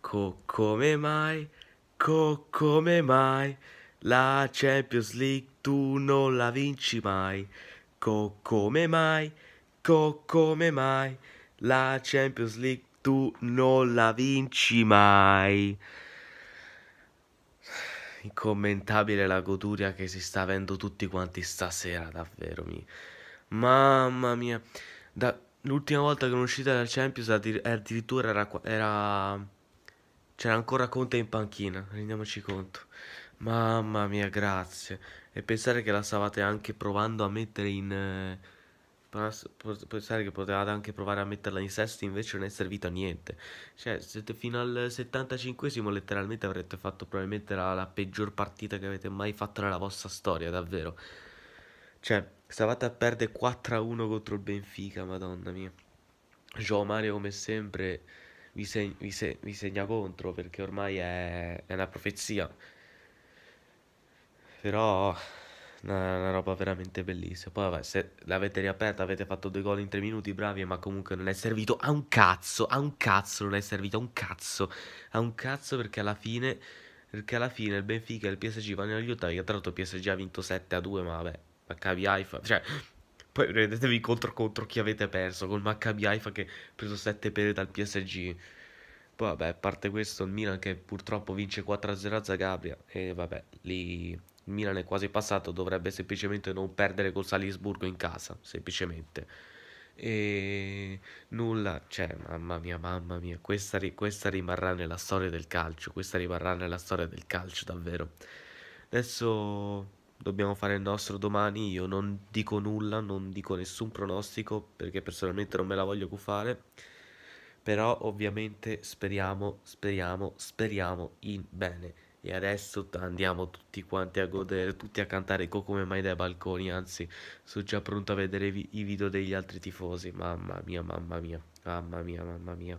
Co come mai? Co come mai? La Champions League tu non la vinci mai. Co come mai? Co come mai? La Champions League tu non la vinci mai. Incommentabile la goduria che si sta avendo tutti quanti stasera, davvero. Mi... Mamma mia. Da... L'ultima volta che sono uscita dal Champions addir- addirittura era... era c'era ancora Conte in panchina, rendiamoci conto. Mamma mia, grazie. E pensare che la stavate anche provando a mettere in... Eh, pensare che potevate anche provare a metterla in sesto, invece non è servito a niente. Cioè, siete fino al 75esimo letteralmente avrete fatto probabilmente la, la peggior partita che avete mai fatto nella vostra storia, davvero. Cioè, stavate a perdere 4-1 contro il Benfica, madonna mia. Joao Mario come sempre vi, seg- vi, se- vi segna contro perché ormai è, è una profezia. Però una, una, roba veramente bellissima. Poi vabbè, se l'avete riaperta, avete fatto due gol in tre minuti, bravi, ma comunque non è servito a un cazzo, a un cazzo non è servito a un cazzo, a un cazzo perché alla fine perché alla fine il Benfica e il PSG vanno agli ottavi, tra l'altro il PSG ha vinto 7 a 2, ma vabbè, HBI fa, cioè poi rendetevi contro contro chi avete perso. Col Maccabi Haifa che ha preso 7 pere dal PSG. Poi vabbè, a parte questo, il Milan che purtroppo vince 4-0 a Zagabria. E vabbè, lì il Milan è quasi passato. Dovrebbe semplicemente non perdere col Salisburgo in casa. Semplicemente. E nulla, cioè, mamma mia, mamma mia, questa, ri- questa rimarrà nella storia del calcio. Questa rimarrà nella storia del calcio, davvero. Adesso dobbiamo fare il nostro domani, io non dico nulla, non dico nessun pronostico perché personalmente non me la voglio cuffare, però ovviamente speriamo, speriamo, speriamo in bene. E adesso andiamo tutti quanti a godere, tutti a cantare Go come mai dai balconi, anzi sono già pronto a vedere i video degli altri tifosi, mamma mia, mamma mia, mamma mia, mamma mia.